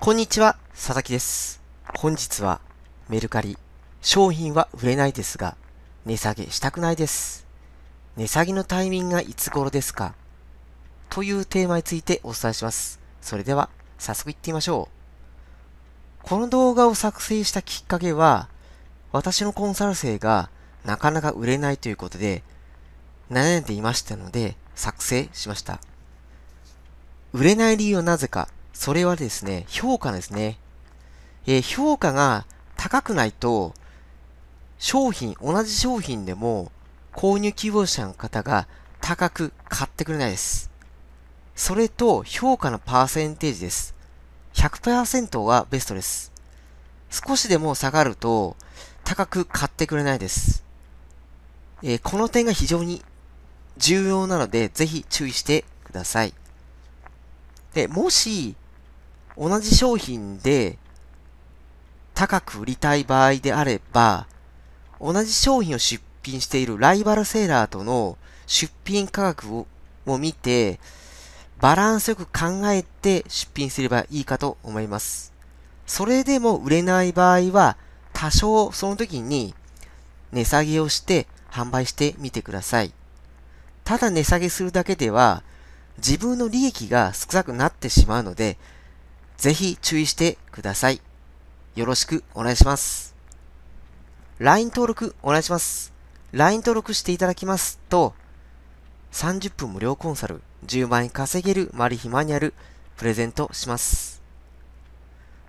こんにちは、佐々木です。本日はメルカリ、商品は売れないですが、値下げしたくないです。値下げのタイミングがいつ頃ですかというテーマについてお伝えします。それでは、早速行ってみましょう。この動画を作成したきっかけは、私のコンサル生がなかなか売れないということで、悩んでいましたので、作成しました。売れない理由はなぜかそれはですね、評価ですね。えー、評価が高くないと、商品、同じ商品でも、購入希望者の方が高く買ってくれないです。それと、評価のパーセンテージです。100%がベストです。少しでも下がると、高く買ってくれないです。えー、この点が非常に重要なので、ぜひ注意してください。で、もし、同じ商品で高く売りたい場合であれば、同じ商品を出品しているライバルセーラーとの出品価格をを見て、バランスよく考えて出品すればいいかと思います。それでも売れない場合は、多少その時に値下げをして販売してみてください。ただ値下げするだけでは、自分の利益が少なくなってしまうので、ぜひ注意してください。よろしくお願いします。LINE 登録お願いします。LINE 登録していただきますと、30分無料コンサル、10万円稼げるマリヒマニュアル、プレゼントします。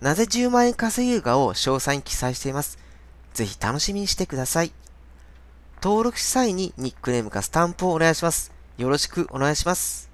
なぜ10万円稼げるかを詳細に記載しています。ぜひ楽しみにしてください。登録した際にニックネームかスタンプをお願いします。よろしくお願いします。